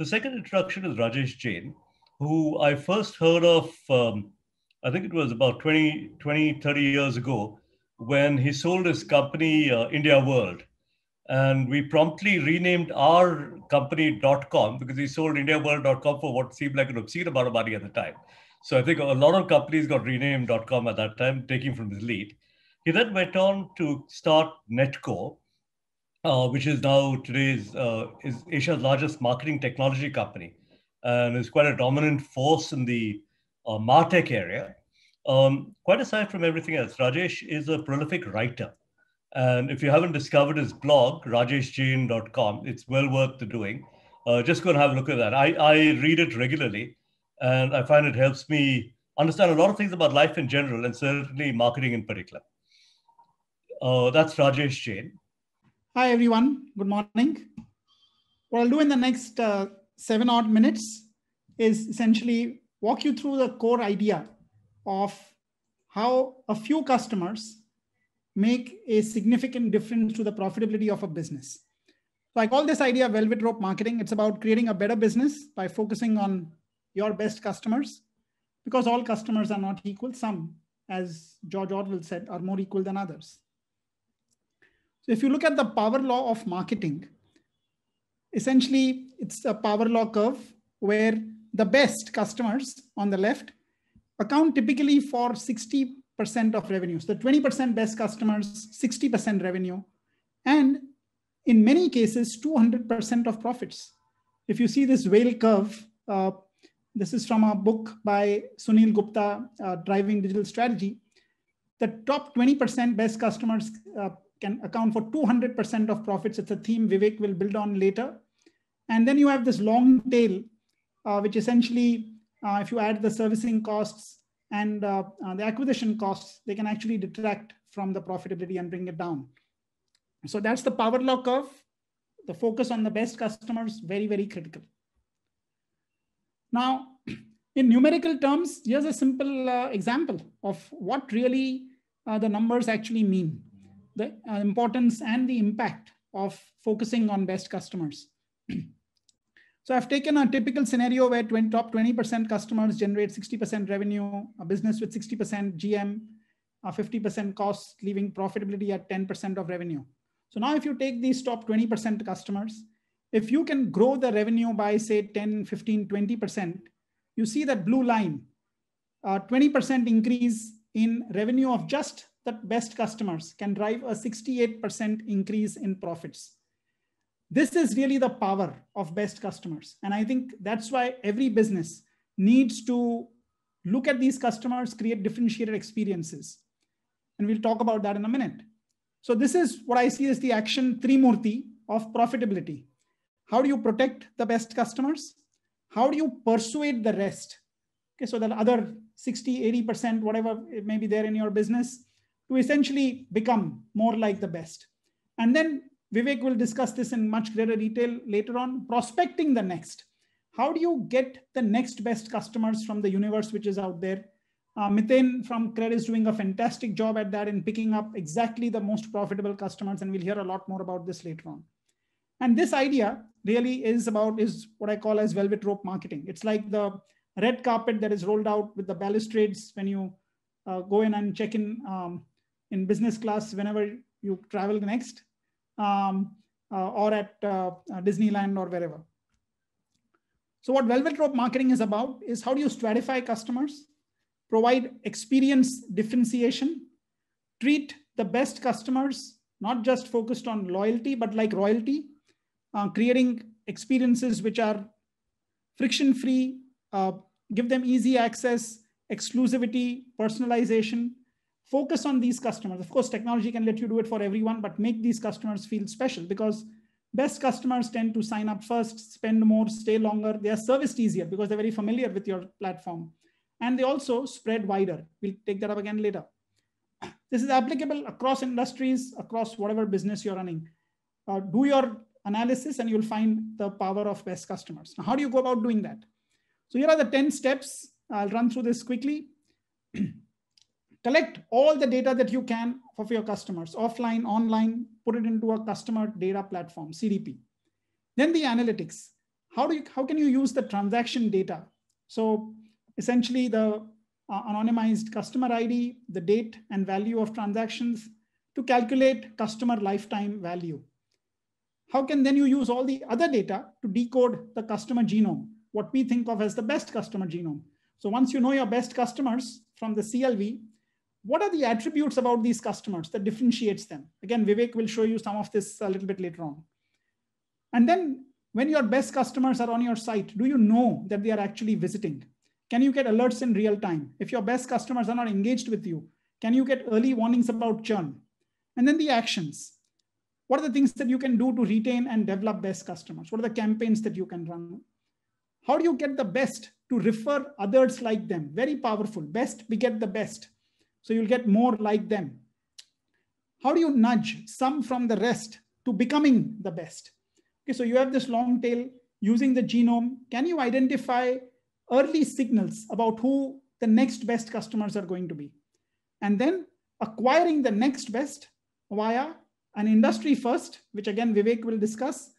The second introduction is Rajesh Jain, who I first heard of, um, I think it was about 20, 20, 30 years ago, when he sold his company, uh, India World. And we promptly renamed our company.com because he sold IndiaWorld.com for what seemed like an obscene amount of money at the time. So I think a lot of companies got renamed.com at that time, taking from his lead. He then went on to start Netco, uh, which is now today's uh, is Asia's largest marketing technology company, and is quite a dominant force in the uh, martech area. Um, quite aside from everything else, Rajesh is a prolific writer, and if you haven't discovered his blog, RajeshJain.com, it's well worth the doing. Uh, just go and have a look at that. I, I read it regularly, and I find it helps me understand a lot of things about life in general, and certainly marketing in particular. Uh, that's Rajesh Jain. Hi, everyone. Good morning. What I'll do in the next uh, seven odd minutes is essentially walk you through the core idea of how a few customers make a significant difference to the profitability of a business. So I call this idea velvet rope marketing. It's about creating a better business by focusing on your best customers because all customers are not equal. Some, as George Orwell said, are more equal than others. So if you look at the power law of marketing, essentially it's a power law curve where the best customers on the left account typically for 60% of revenues. the 20% best customers, 60% revenue, and in many cases, 200% of profits. If you see this whale curve, uh, this is from a book by Sunil Gupta, uh, Driving Digital Strategy. The top 20% best customers uh, can account for 200% of profits. It's a theme Vivek will build on later. And then you have this long tail, uh, which essentially, uh, if you add the servicing costs and uh, uh, the acquisition costs, they can actually detract from the profitability and bring it down. So that's the power law curve. The focus on the best customers, very, very critical. Now, in numerical terms, here's a simple uh, example of what really uh, the numbers actually mean the uh, importance and the impact of focusing on best customers. so I've taken a typical scenario where 20, top 20% customers generate 60% revenue, a business with 60% GM, a 50% cost, leaving profitability at 10% of revenue. So now if you take these top 20% customers, if you can grow the revenue by say 10, 15, 20%, you see that blue line, 20% increase in revenue of just that best customers can drive a 68% increase in profits. This is really the power of best customers. And I think that's why every business needs to look at these customers, create differentiated experiences. And we'll talk about that in a minute. So this is what I see as the action three murti of profitability. How do you protect the best customers? How do you persuade the rest? Okay, so the other 60, 80%, whatever it may be there in your business, to essentially become more like the best. And then Vivek will discuss this in much greater detail later on. Prospecting the next. How do you get the next best customers from the universe which is out there? Uh, from Cred is doing a fantastic job at that in picking up exactly the most profitable customers, and we'll hear a lot more about this later on. And this idea really is about is what I call as velvet rope marketing. It's like the red carpet that is rolled out with the balustrades when you uh, go in and check in um, in business class whenever you travel next, um, uh, or at uh, Disneyland or wherever. So what velvet rope marketing is about is how do you stratify customers, provide experience differentiation, treat the best customers, not just focused on loyalty, but like royalty, uh, creating experiences which are friction free, uh, give them easy access, exclusivity, personalization, focus on these customers. Of course, technology can let you do it for everyone, but make these customers feel special because best customers tend to sign up first, spend more, stay longer. They are serviced easier because they're very familiar with your platform. And they also spread wider. We'll take that up again later. This is applicable across industries, across whatever business you're running. Uh, do your analysis and you'll find the power of best customers. Now, how do you go about doing that? So here are the 10 steps. I'll run through this quickly. collect all the data that you can of your customers, offline, online, put it into a customer data platform, CDP. Then the analytics. How, do you, how can you use the transaction data? So essentially the uh, anonymized customer ID, the date and value of transactions to calculate customer lifetime value. How can then you use all the other data to decode the customer genome, what we think of as the best customer genome? So once you know your best customers from the CLV, what are the attributes about these customers that differentiates them again vivek will show you some of this a little bit later on and then when your best customers are on your site do you know that they are actually visiting can you get alerts in real time if your best customers are not engaged with you can you get early warnings about churn and then the actions what are the things that you can do to retain and develop best customers what are the campaigns that you can run how do you get the best to refer others like them very powerful best we get the best so you'll get more like them. How do you nudge some from the rest to becoming the best? Okay, so you have this long tail using the genome. Can you identify early signals about who the next best customers are going to be? And then acquiring the next best via an industry first, which again Vivek will discuss,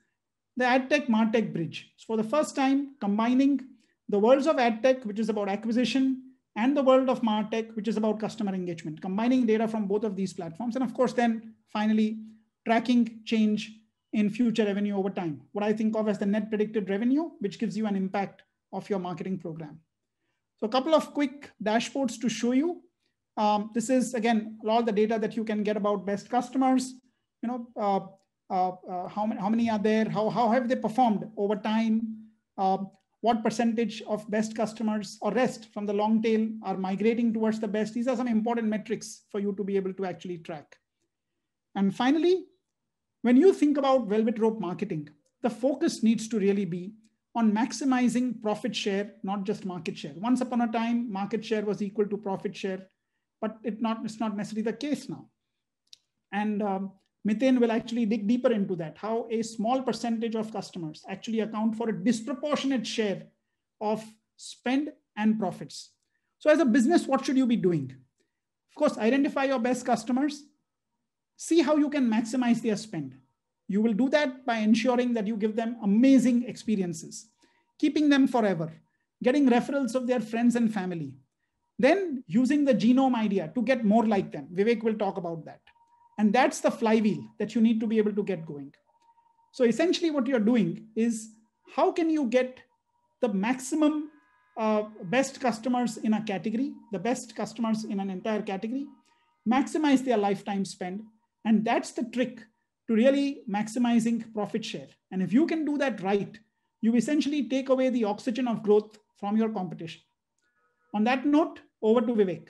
the AdTech MarTech bridge. So for the first time, combining the worlds of AdTech, which is about acquisition, and the world of martech which is about customer engagement combining data from both of these platforms and of course then finally tracking change in future revenue over time what i think of as the net predicted revenue which gives you an impact of your marketing program so a couple of quick dashboards to show you um, this is again all the data that you can get about best customers you know uh, uh, uh, how, many, how many are there how, how have they performed over time um, what percentage of best customers or rest from the long tail are migrating towards the best. These are some important metrics for you to be able to actually track. And finally, when you think about velvet rope marketing, the focus needs to really be on maximizing profit share, not just market share. Once upon a time, market share was equal to profit share, but it not, it's not necessarily the case now. And um, Methane will actually dig deeper into that, how a small percentage of customers actually account for a disproportionate share of spend and profits. So, as a business, what should you be doing? Of course, identify your best customers, see how you can maximize their spend. You will do that by ensuring that you give them amazing experiences, keeping them forever, getting referrals of their friends and family, then using the genome idea to get more like them. Vivek will talk about that. And that's the flywheel that you need to be able to get going. So essentially what you're doing is how can you get the maximum uh, best customers in a category, the best customers in an entire category, maximize their lifetime spend. And that's the trick to really maximizing profit share. And if you can do that right, you essentially take away the oxygen of growth from your competition. On that note, over to Vivek.